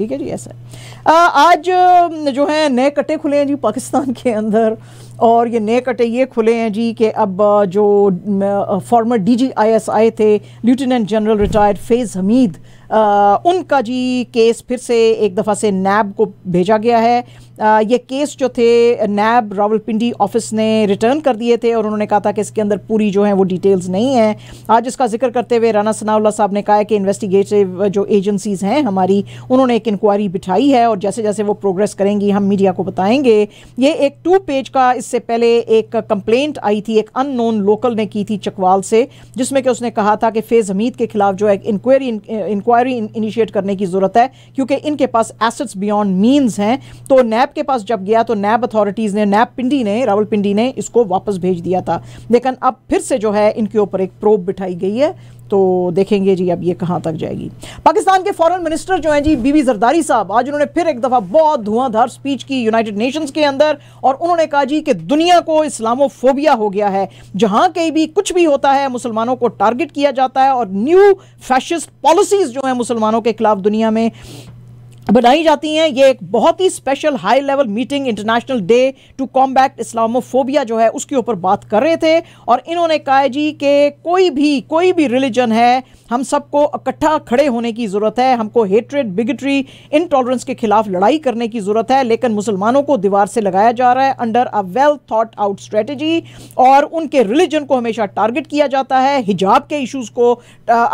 ठीक है जी ऐसा है आज जो है नए कटे खुले हैं जी पाकिस्तान के अंदर और ये नए कटे ये खुले हैं जी कि अब जो फॉर्मर डीजीआईएसआई थे lieutenant general retired Faiz Hamid आ, उनका जी केस फिर से एक दफ़ा से नैब को भेजा गया है ये केस जो थे नैब रावलपिंडी ऑफिस ने रिटर्न कर दिए थे और उन्होंने कहा था कि इसके अंदर पूरी जो है वो डिटेल्स नहीं है आज इसका जिक्र करते हुए राना सनाउल्ला साहब ने कहा है कि इन्वेस्टिगेटिव जो एजेंसीज हैं हमारी उन्होंने एक इंक्वायरी बिठाई है और जैसे जैसे वो प्रोग्रेस करेंगी हम मीडिया को बताएंगे ये एक टू पेज का इससे पहले एक कंप्लेंट आई थी एक अननोन लोकल ने की थी चकवाल से जिसमें कि उसने कहा था कि फेज हमीद के खिलाफ जो है इंक्वायरी इंक्वायरी इनिशिएट करने की ज़रूरत है क्योंकि इनके पास एसेट्स बियॉन्ड मीन्स हैं तो नैब नैब के पास जब गया तो नैब अथॉरिटीज़ ने नैब पिंडी ने रावल पिंडी ने इसको वापस भेज दिया था लेकिन अब फिर से जो है इनके ऊपर एक प्रोब बिठाई गई है तो देखेंगे जी अब ये कहां तक जाएगी पाकिस्तान के फॉरेन मिनिस्टर जो हैं जी बीबी जरदारी साहब आज उन्होंने फिर एक दफ़ा बहुत धुआंधार स्पीच की यूनाइटेड नेशंस के अंदर और उन्होंने कहा जी कि दुनिया को इस्लामोफोबिया हो गया है जहां कहीं भी कुछ भी होता है मुसलमानों को टारगेट किया जाता है और न्यू फैशिस्ट पॉलिसीज़ जो है मुसलमानों के खिलाफ दुनिया में बनाई जाती हैं ये एक बहुत ही special high level meeting international day to combat Islamophobia जो है उसके ऊपर बात कर रहे थे और इन्होंने कहा जी कि कोई भी कोई भी रिलीजन है हम सबको इकट्ठा खड़े होने की ज़रूरत है हमको हेट्रेड बिगट्री इनटॉलरेंस के खिलाफ लड़ाई करने की ज़रूरत है लेकिन मुसलमानों को दीवार से लगाया जा रहा है under a well thought out strategy और उनके रिलीजन को हमेशा टारगेट किया जाता है हिजाब के इशूज़ को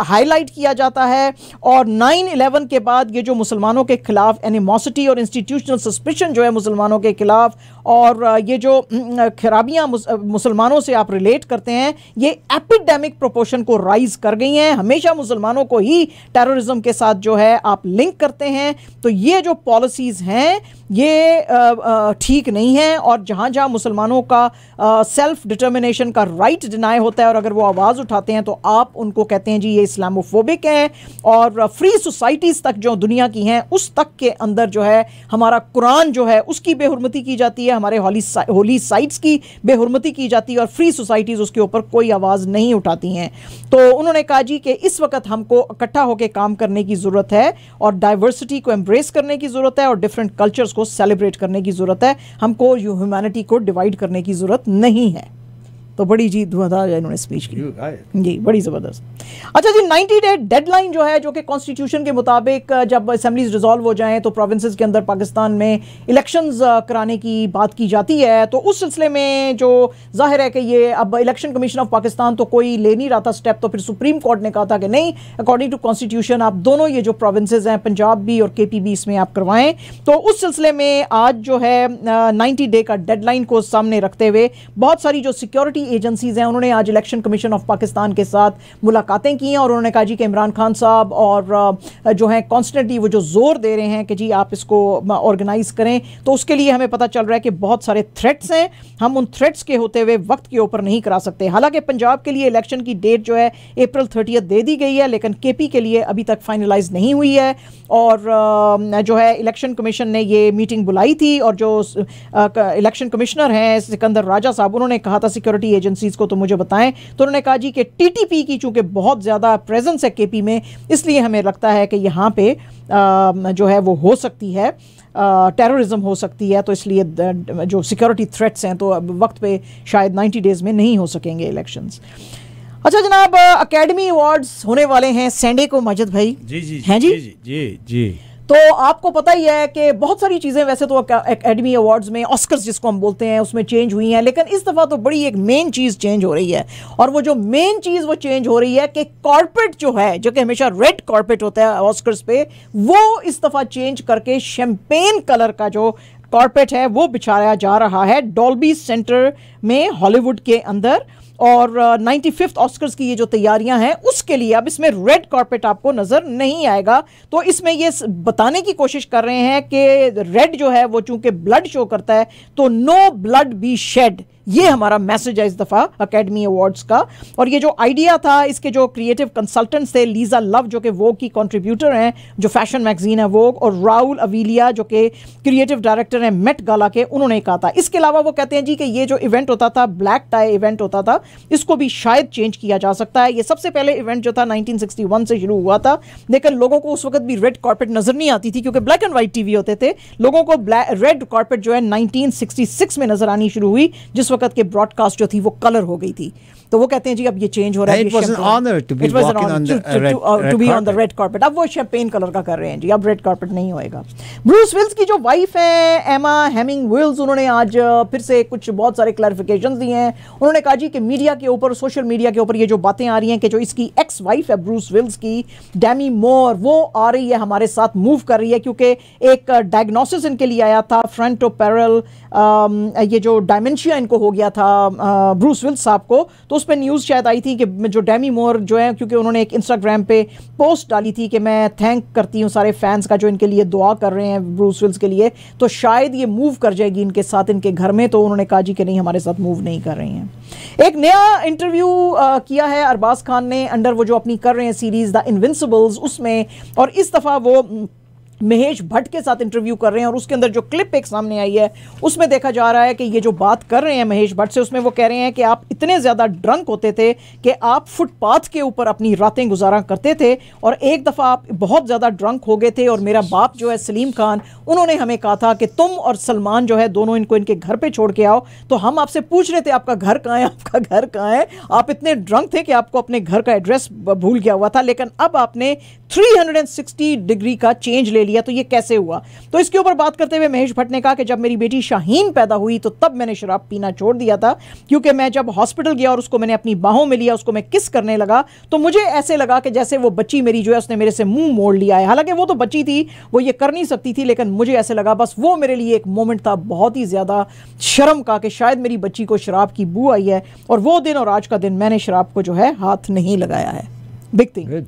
हाईलाइट uh, किया जाता है और नाइन इलेवन के बाद ये जो मुसलमानों के खिलाफ एनिमोसिटी और इंस्टीट्यूशनल सस्पेशन जो है मुसलमानों के खिलाफ और ये जो खराबियां मुसलमानों से आप रिलेट करते हैं ये एपिडेमिक प्रोपोर्शन को राइज कर गई हैं हमेशा मुसलमानों को ही टेररिज्म के साथ जो है आप लिंक करते हैं तो ये जो पॉलिसीज़ हैं ये ठीक नहीं है और जहाँ जहाँ मुसलमानों का सेल्फ डिटर्मिनेशन का राइट डिनाई होता है और अगर वो आवाज़ उठाते हैं तो आप उनको कहते हैं जी ये इस्लामोफोबिक हैं और फ्री सोसाइटीज़ तक जो दुनिया की हैं उस तक के अंदर जो है हमारा कुरान जो है उसकी बेहरमती की जाती है हमारे होली सा, होली साइट्स की बेहरमती की जाती है और फ्री सोसाइटीज़ उसके ऊपर कोई आवाज़ नहीं उठाती हैं तो उन्होंने कहा जी कि इस वक्त हमको इकट्ठा होकर काम करने की ज़रूरत है और डाइवर्सिटी को एम्ब्रेस करने की ज़रूरत है और डिफरेंट कल्चर्स को सेलिब्रेट करने की ज़रूरत है हमको ह्यूमैनिटी को डिवाइड करने की ज़रूरत नहीं है तो बड़ी जी धुआंधार इन्होंने स्पीच की जी बड़ी ज़बरदस्त अच्छा जी 90 डे डेडलाइन जो है जो कि कॉन्स्टिट्यूशन के मुताबिक जब असम्बलीज रिजॉल्व हो जाएं तो प्रोविंसेस के अंदर पाकिस्तान में इलेक्शंस कराने की बात की जाती है तो उस सिलसिले में जो जाहिर है कि ये अब इलेक्शन कमीशन ऑफ पाकिस्तान तो कोई ले नहीं रहा था स्टेप तो फिर सुप्रीम कोर्ट ने कहा था कि नहीं अकॉर्डिंग टू कॉन्स्टिट्यूशन आप दोनों ये जो प्रोविंसेज हैं पंजाब भी और के पी भी इसमें आप करवाएं तो उस सिलसिले में आज जो है नाइन्टी डे का डेड को सामने रखते हुए बहुत सारी जो सिक्योरिटी कई एजेंसीज़ हैं उन्होंने आज इलेक्शन कमीशन ऑफ पाकिस्तान के साथ मुलाकातें की हैं और उन्होंने कहा जी कि इमरान खान साहब और जो है कॉन्स्टेंटली वो जो ज़ोर दे रहे हैं कि जी आप इसको ऑर्गेनाइज़ करें तो उसके लिए हमें पता चल रहा है कि बहुत सारे थ्रेट्स हैं हम उन थ्रेट्स के होते हुए वक्त के ऊपर नहीं करा सकते हालांकि पंजाब के लिए इलेक्शन की डेट जो है अप्रैल थर्टियथ दे दी गई है लेकिन के के लिए अभी तक फाइनलाइज नहीं हुई है और जो है इलेक्शन कमीशन ने ये मीटिंग बुलाई थी और जो इलेक्शन कमिश्नर हैं सिकंदर राजा साहब उन्होंने कहा था सिक्योरिटी सरकारी एजेंसीज को तो मुझे बताएं तो उन्होंने कहा जी कि टीटीपी की चूंकि बहुत ज़्यादा प्रेजेंस है केपी में इसलिए हमें लगता है कि यहाँ पे जो है वो हो सकती है टेररिज्म हो सकती है तो इसलिए जो सिक्योरिटी थ्रेट्स हैं तो अब वक्त पे शायद 90 डेज़ में नहीं हो सकेंगे इलेक्शंस अच्छा जनाब एकेडमी अवार्ड्स होने वाले हैं संडे को मजद भाई जी जी हैं जी जी जी, जी, जी. तो आपको पता ही है कि बहुत सारी चीज़ें वैसे तो एकेडमी अवार्ड्स में ऑस्कर्स जिसको हम बोलते हैं उसमें चेंज हुई हैं लेकिन इस दफ़ा तो बड़ी एक मेन चीज़ चेंज हो रही है और वो जो मेन चीज़ वो चेंज हो रही है कि कॉर्पोरेट जो है जो कि हमेशा रेड कॉर्पोरेट होता है ऑस्कर्स पे वो इस दफ़ा चेंज करके शैम्पेन कलर का जो कॉर्पोरेट है वो बिछाया जा रहा है डॉल्बी सेंटर में हॉलीवुड के अंदर और नाइन्टी फिफ्थ ऑस्कर्स की ये जो तैयारियां हैं उसके लिए अब इसमें रेड कारपेट आपको नज़र नहीं आएगा तो इसमें ये बताने की कोशिश कर रहे हैं कि रेड जो है वो चूंकि ब्लड शो करता है तो नो ब्लड बी शेड ये हमारा मैसेज है इस दफ़ा अकेडमी अवार्ड्स का और ये जो आइडिया था इसके जो क्रिएटिव कंसल्टेंट्स थे लीजा लव जो कि वो की कंट्रीब्यूटर हैं जो फैशन मैगजीन है वो और राहुल अवीलिया जो कि क्रिएटिव डायरेक्टर हैं मेट गाला के उन्होंने कहा था इसके अलावा वो कहते हैं जी कि ये जो इवेंट होता था ब्लैक टाई इवेंट होता था इसको भी शायद चेंज किया जा सकता है ये सबसे पहले इवेंट जो था 1961 से शुरू हुआ था लेकिन लोगों को उस वक्त भी रेड कॉर्पेट नज़र नहीं आती थी क्योंकि ब्लैक एंड वाइट टीवी होते थे लोगों को रेड कॉर्पेट जो है नाइनटीन में नज़र आनी शुरू हुई जिस वक्त के ब्रॉडकास्ट जो थी वो कलर हो गई थी तो वो कहते हैं जी अब ये चेंज हो रहा है uh, uh, अब वो शैम्पेन कलर का कर रहे हैं जी अब रेड कार्पेट नहीं होएगा ब्रूस विल्स की जो वाइफ है एमा हेमिंग विल्स उन्होंने आज uh, फिर से कुछ बहुत सारे क्लैरिफिकेशन दिए हैं उन्होंने कहा जी कि मीडिया के ऊपर सोशल मीडिया के ऊपर ये जो बातें आ रही हैं कि जो इसकी एक्स वाइफ है ब्रूस विल्स की डैमी मोर वो आ रही है हमारे साथ मूव कर रही है क्योंकि एक डायग्नोसिस इनके लिए आया था फ्रंट ऑफ पैरल ये जो डायमेंशिया इनको हो गया था ब्रूस विल्स साहब को तो उस पर न्यूज़ शायद आई थी कि जो डैमी मोर जो है क्योंकि उन्होंने एक इंस्टाग्राम पे पोस्ट डाली थी कि मैं थैंक करती हूँ सारे फैंस का जो इनके लिए दुआ कर रहे हैं ब्रूस विल्स के लिए तो शायद ये मूव कर जाएगी इनके साथ इनके घर में तो उन्होंने कहा जी कि नहीं हमारे साथ मूव नहीं कर रही हैं एक नया इंटरव्यू किया है अरबाज खान ने अंडर वो जो अपनी कर रहे हैं सीरीज़ द इनविंसिबल्स उसमें और इस दफ़ा वो महेश भट्ट के साथ इंटरव्यू कर रहे हैं और उसके अंदर जो क्लिप एक सामने आई है उसमें देखा जा रहा है कि ये जो बात कर रहे हैं महेश भट्ट से उसमें वो कह रहे हैं कि आप इतने ज़्यादा ड्रंक होते थे कि आप फुटपाथ के ऊपर अपनी रातें गुजारा करते थे और एक दफ़ा आप बहुत ज़्यादा ड्रंक हो गए थे और मेरा बाप जो है सलीम खान उन्होंने हमें कहा था कि तुम और सलमान जो है दोनों इनको इनके घर पर छोड़ के आओ तो हम आपसे पूछ रहे थे आपका घर कहाँ है आपका घर कहाँ है आप इतने ड्रंक थे कि आपको अपने घर का एड्रेस भूल गया हुआ था लेकिन अब आपने थ्री डिग्री का चेंज ले लिया लिया तो ये कैसे हुआ तो इसके ऊपर बात करते हुए महेश भट्ट ने कहा कि जब मेरी बेटी शाहीन पैदा हुई तो तब मैंने शराब पीना छोड़ दिया था क्योंकि मैं जब हॉस्पिटल गया और उसको मैंने अपनी बाहों में लिया उसको मैं किस करने लगा तो मुझे ऐसे लगा कि जैसे वो बच्ची मेरी जो है उसने मेरे से मुंह मोड़ लिया है हालांकि वो तो बच्ची थी वो ये कर नहीं सकती थी लेकिन मुझे ऐसे लगा बस वो मेरे लिए एक मोमेंट था बहुत ही ज़्यादा शर्म का कि शायद मेरी बच्ची को शराब की बू आई है और वो दिन और आज का दिन मैंने शराब को जो है हाथ नहीं लगाया है बिग थिंग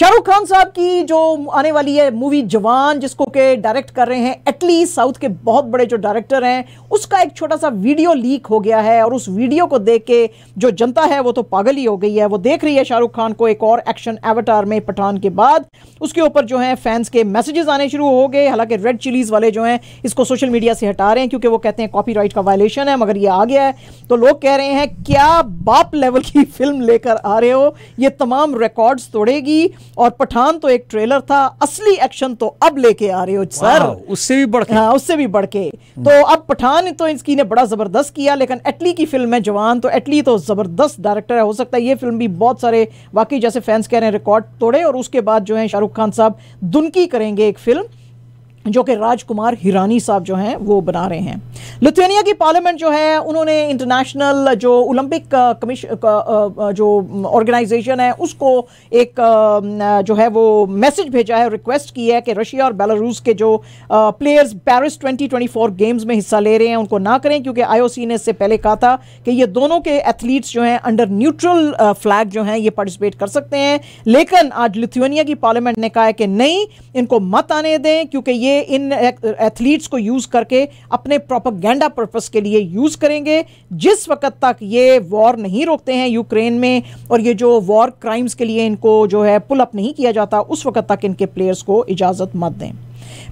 शाहरुख खान साहब की जो आने वाली है मूवी जवान जिसको के डायरेक्ट कर रहे हैं एटलीस्ट साउथ के बहुत बड़े जो डायरेक्टर हैं उसका एक छोटा सा वीडियो लीक हो गया है और उस वीडियो को देख के जो जनता है वो तो पागल ही हो गई है वो देख रही है शाहरुख खान को एक और एक्शन एवटार में पठान के बाद उसके ऊपर जो है फैंस के मैसेजेस आने शुरू हो गए हालांकि रेड चिलीज वाले जो हैं इसको सोशल मीडिया से हटा रहे हैं क्योंकि वो कहते हैं कॉपी का वायलेशन है मगर ये आ गया है तो लोग कह रहे हैं क्या बाप लेवल की फिल्म लेकर आ रहे हो ये तमाम रिकॉर्ड्स तोड़ेगी और पठान तो एक ट्रेलर था असली एक्शन तो अब लेके आ रहे हो सर उससे भी बढ़ के हाँ उससे भी बढ़ के तो अब पठान ने तो इसकी ने बड़ा ज़बरदस्त किया लेकिन एटली की फिल्म है जवान तो एटली तो ज़बरदस्त डायरेक्टर है हो सकता है ये फिल्म भी बहुत सारे वाकई जैसे फैंस कह रहे हैं रिकॉर्ड तोड़े और उसके बाद जो है शाहरुख खान साहब दुनकी करेंगे एक फिल्म जो कि राजकुमार हिरानी साहब जो हैं वो बना रहे हैं लिथुएनिया की पार्लियामेंट जो है उन्होंने इंटरनेशनल जो ओलंपिक कमीशन जो ऑर्गेनाइजेशन है उसको एक जो है वो मैसेज भेजा है रिक्वेस्ट की है कि रशिया और बेलारूस के जो प्लेयर्स पेरिस 2024 गेम्स में हिस्सा ले रहे हैं उनको ना करें क्योंकि आईओसी ने इससे पहले कहा था कि ये दोनों के एथलीट्स जो हैं अंडर न्यूट्रल फ्लैग जो हैं ये पार्टिसिपेट कर सकते हैं लेकिन आज लिथुएनिया की पार्लियामेंट ने कहा है कि नहीं इनको मत आने दें क्योंकि ये इन एथलीट्स को यूज़ करके अपने प्रॉपर प्रोपगेंडा पर्पस के लिए यूज़ करेंगे जिस वक्त तक ये वॉर नहीं रोकते हैं यूक्रेन में और ये जो वॉर क्राइम्स के लिए इनको जो है पुल अप नहीं किया जाता उस वक्त तक इनके प्लेयर्स को इजाज़त मत दें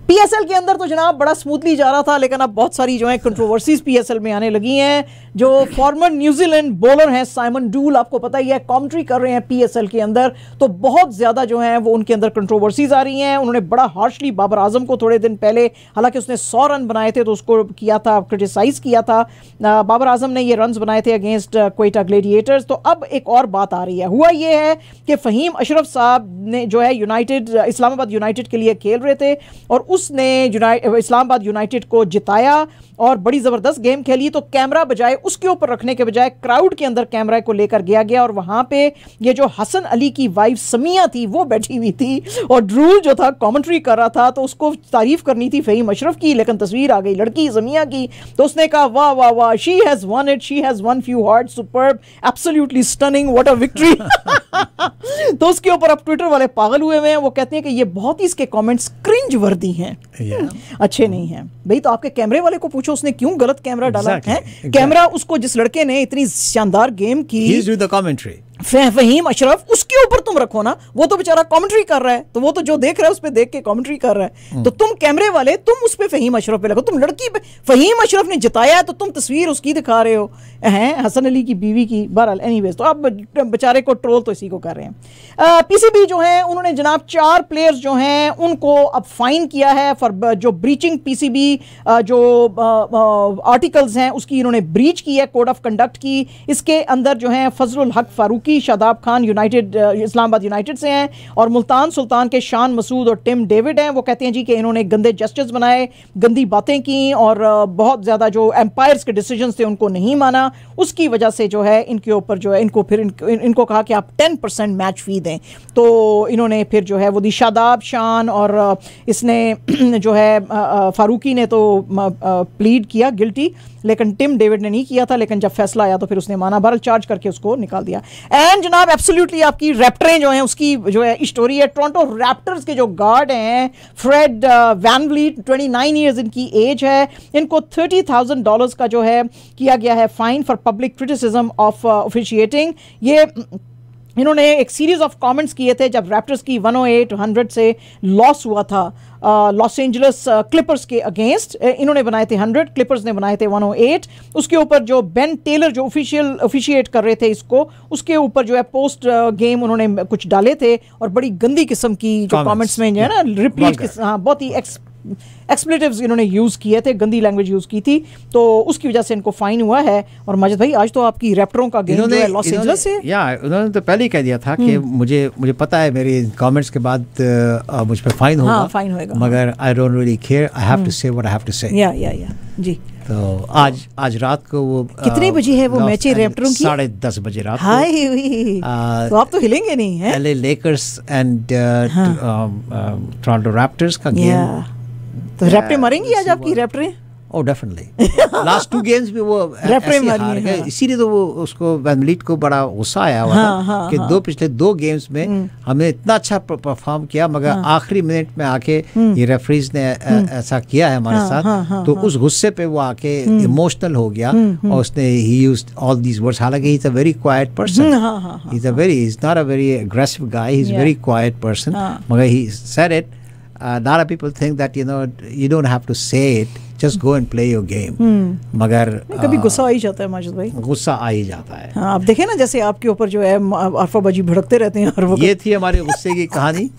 पीएसएल के अंदर तो जनाब बड़ा स्मूथली जा रहा था लेकिन अब बहुत सारी जो है कंट्रोवर्सीज पीएसएल में आने लगी हैं जो फॉर्मर न्यूजीलैंड बॉलर हैं साइमन डूल आपको पता ही है कॉमेंट्री कर रहे हैं पीएसएल के अंदर तो बहुत ज़्यादा जो है वो उनके अंदर कंट्रोवर्सीज आ रही हैं उन्होंने बड़ा हार्शली बाबर आजम को थोड़े दिन पहले हालांकि उसने सौ रन बनाए थे तो उसको किया था क्रिटिसाइज़ किया था बाबर आजम ने ये रन बनाए थे अगेंस्ट क्वेटा ग्लेडिएटर्स तो अब एक और बात आ रही है हुआ यह है कि फ़हीम अशरफ साहब ने जो है यूनाइटेड इस्लामाबाद यूनाइटेड के लिए खेल रहे थे और उसने इस्लामाबाद यूनाइटेड को जिताया और बड़ी ज़बरदस्त गेम खेली तो कैमरा बजाय उसके ऊपर रखने के बजाय क्राउड के अंदर कैमरा को लेकर गया गया और वहाँ पे ये जो हसन अली की वाइफ समिया थी वो बैठी हुई थी और ड्रूल जो था कॉमेंट्री कर रहा था तो उसको तारीफ करनी थी फ़हीम अशरफ की लेकिन तस्वीर आ गई लड़की जमिया की तो उसने कहा वाह वाह वाह she has won it she has won few heart super absolutely stunning what a victory तो उसके ऊपर अब ट्विटर वाले पागल हुए हैं वो कहते हैं कि ये बहुत ही इसके कमेंट्स क्रिंज वर्दी हैं yeah. अच्छे नहीं हैं भाई तो आपके कैमरे वाले को पूछो उसने क्यों गलत कैमरा डाला है exactly. कैमरा उसको जिस लड़के ने इतनी शानदार गेम की फहीम अशरफ उसके ऊपर तुम रखो ना वो तो बेचारा कमेंट्री कर रहा है तो वो तो जो देख रहा है उस पर देख के कमेंट्री कर रहा है तो हम्म। तुम कैमरे वाले तुम उस पर फहीम अशरफ पे लगो तुम लड़की पे फहीम अशरफ ने जिताया है तो तुम तस्वीर उसकी दिखा रहे हो हैं हसन अली की बीवी की बहरहाल एनी तो आप बेचारे को ट्रोल तो इसी को कर रहे हैं पी जो है उन्होंने जनाब चार प्लेयर्स जो हैं उनको अब फाइन किया है फॉर जो ब्रीचिंग पी जो आर्टिकल्स हैं उसकी इन्होंने ब्रीच की है कोड ऑफ कंडक्ट की इसके अंदर जो है फजल हक फारूक की शादाब खान यूनाइटेड इस्लामाबाद यूनाइटेड से हैं और मुल्तान सुल्तान के शान मसूद और टिम डेविड हैं वो कहते हैं जी कि इन्होंने गंदे जस्टिस बनाए गंदी बातें की और बहुत ज़्यादा जो एम्पायर्स के डिसीजन थे उनको नहीं माना उसकी वजह से जो है इनके ऊपर जो है इनको फिर इनको, इनको कहा कि आप टेन परसेंट मैच फी दें तो इन्होंने फिर जो है वो दी शादाब शान और इसने जो है फारूकी ने तो प्लीड किया गिल्टी लेकिन टिम डेविड ने नहीं किया था लेकिन जब फैसला आया तो फिर उसने माना भरल चार्ज करके उसको निकाल दिया एंड जनाब एब्सोल्युटली आपकी रैप्टरें जो हैं उसकी जो है स्टोरी है टोरंटो रैप्टर्स के जो गार्ड हैं Fred VanVleet twenty nine years इनकी एज है इनको थर्टी थाउजेंड डॉलर्स का जो है किया गया है fine for public criticism of officiating ये इन्होंने एक सीरीज़ ऑफ कमेंट्स किए थे जब रैप्टर्स की 108 100 से लॉस हुआ था लॉस एंजलस क्लिपर्स के अगेंस्ट इन्होंने बनाए थे 100 क्लिपर्स ने बनाए थे 108 उसके ऊपर जो बेन टेलर जो ऑफिशियल ऑफिशिएट कर रहे थे इसको उसके ऊपर जो है पोस्ट गेम उन्होंने कुछ डाले थे और बड़ी गंदी किस्म की जो कमेंट्स में जो है ना रिप्लीट हाँ बहुत ही एक्स एक्सप्लेटिव्स इन्होंने यूज़ किए थे गंदी लैंग्वेज यूज़ की थी तो उसकी वजह से इनको फाइन हुआ है और मजद भाई आज तो आपकी रेप्टरों का गेम है लॉस एंजल्स से या उन्होंने तो पहले ही कह दिया था कि हम्म। मुझे मुझे पता है मेरी कमेंट्स के बाद uh, uh, मुझ पर फाइन होगा फाइन हाँ, होगा मगर I don't really care I have to say what I have to say yeah या या जी तो आज आज रात को वो uh, कितने बजे है वो मैच रेप्टरों की साढ़े दस बजे रात हाय तो आप तो हिलेंगे नहीं है LA Lakers and Toronto Raptors का गेम तो रैप्टर मरेंगी आज आपकी रैप्टर ओ डेफिनेटली लास्ट टू गेम्स में वो रेप्टे हार गए इसीलिए तो वो उसको वैमलीट को बड़ा गुस्सा आया हुआ हाँ, हाँ, कि हाँ, दो पिछले दो गेम्स में हम्म। हमने इतना अच्छा परफॉर्म किया मगर हाँ, आखिरी मिनट में आके हम्म। ये रेफरीज ने हम्म। ऐसा किया है हमारे हाँ, साथ हाँ, हाँ, तो हाँ। उस गुस्से पे वो आके इमोशनल हो गया और उसने ही यूज ऑल दीज वर्ड्स हालांकि is a very quiet person is a very is not a very aggressive guy is very quiet person मगर he said it Uh, a lot of people think that you know you don't have to say it just go and play your game मगर कभी uh, गुस्सा आ ही जाता है माजिद भाई गुस्सा आ ही जाता है हाँ, आप देखें ना जैसे आपके ऊपर जो है अरफाबाजी भड़कते रहते हैं हर वक्त ये थी हमारे गुस्से की कहानी